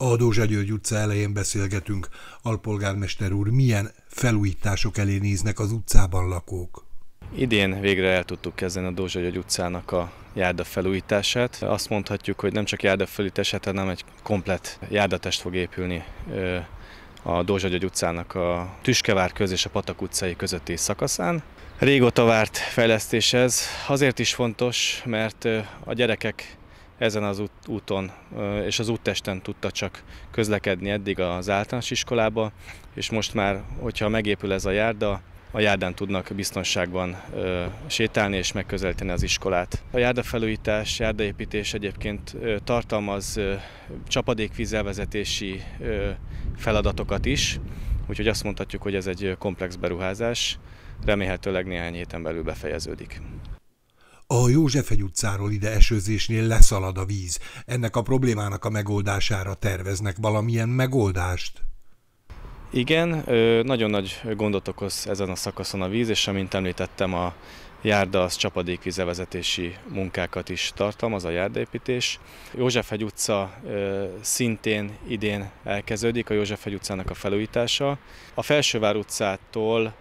A Dózsa György utca elején beszélgetünk, alpolgármester úr, milyen felújítások elé néznek az utcában lakók? Idén végre el tudtuk kezdeni a Dózsa György utcának a járda felújítását. Azt mondhatjuk, hogy nem csak járda felújítását, hanem egy komplet járdatest fog épülni a Dózsa György utcának a Tüskevár köz és a Patak utcai közötti szakaszán. Régóta várt fejlesztés ez. Azért is fontos, mert a gyerekek ezen az úton és az úttesten tudta csak közlekedni eddig az általános iskolába, és most már, hogyha megépül ez a járda, a járdán tudnak biztonságban ö, sétálni és megközelíteni az iskolát. A járdafelújítás, járdaépítés egyébként ö, tartalmaz ö, csapadékvízelvezetési ö, feladatokat is, úgyhogy azt mondhatjuk, hogy ez egy komplex beruházás, remélhetőleg néhány héten belül befejeződik. A egy utcáról ide esőzésnél leszalad a víz. Ennek a problémának a megoldására terveznek valamilyen megoldást? Igen, nagyon nagy gondot okoz ezen a szakaszon a víz, és amint említettem, a járda az csapadékvizevezetési munkákat is tartalmaz, a járdaépítés. Józsefhegy utca szintén idén elkezdődik, a Józsefhegy utcának a felújítása. A Felsővár utcától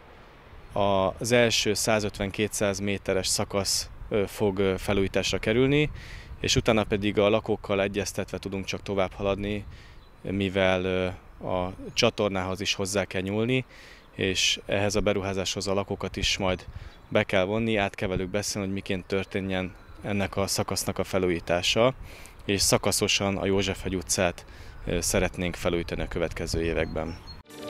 az első 150-200 méteres szakasz fog felújításra kerülni, és utána pedig a lakókkal egyeztetve tudunk csak tovább haladni, mivel a csatornához is hozzá kell nyúlni, és ehhez a beruházáshoz a lakókat is majd be kell vonni, át kell velük beszélni, hogy miként történjen ennek a szakasznak a felújítása, és szakaszosan a Józsefhegy utcát szeretnénk felújítani a következő években.